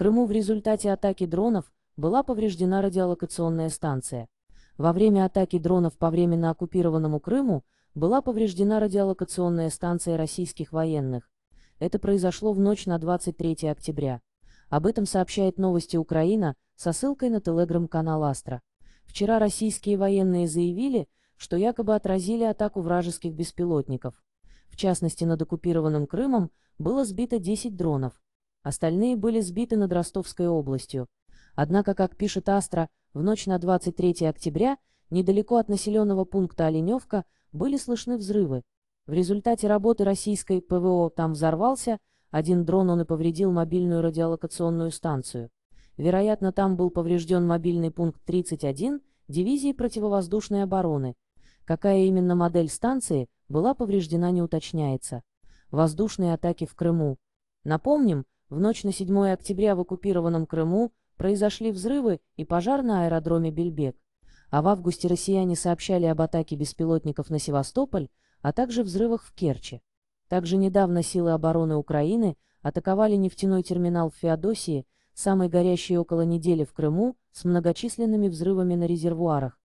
Крыму в результате атаки дронов была повреждена радиолокационная станция. Во время атаки дронов по временно оккупированному Крыму была повреждена радиолокационная станция российских военных. Это произошло в ночь на 23 октября. Об этом сообщает новости Украина со ссылкой на телеграм-канал Астра. Вчера российские военные заявили, что якобы отразили атаку вражеских беспилотников. В частности, над оккупированным Крымом было сбито 10 дронов. Остальные были сбиты над Ростовской областью. Однако, как пишет Астра, в ночь на 23 октября недалеко от населенного пункта Оленевка были слышны взрывы. В результате работы российской ПВО там взорвался, один дрон он и повредил мобильную радиолокационную станцию. Вероятно, там был поврежден мобильный пункт 31 дивизии противовоздушной обороны. Какая именно модель станции была повреждена не уточняется. Воздушные атаки в Крыму. Напомним, в ночь на 7 октября в оккупированном Крыму произошли взрывы и пожар на аэродроме Бельбек, а в августе россияне сообщали об атаке беспилотников на Севастополь, а также взрывах в Керчи. Также недавно силы обороны Украины атаковали нефтяной терминал в Феодосии, самый горящий около недели в Крыму, с многочисленными взрывами на резервуарах,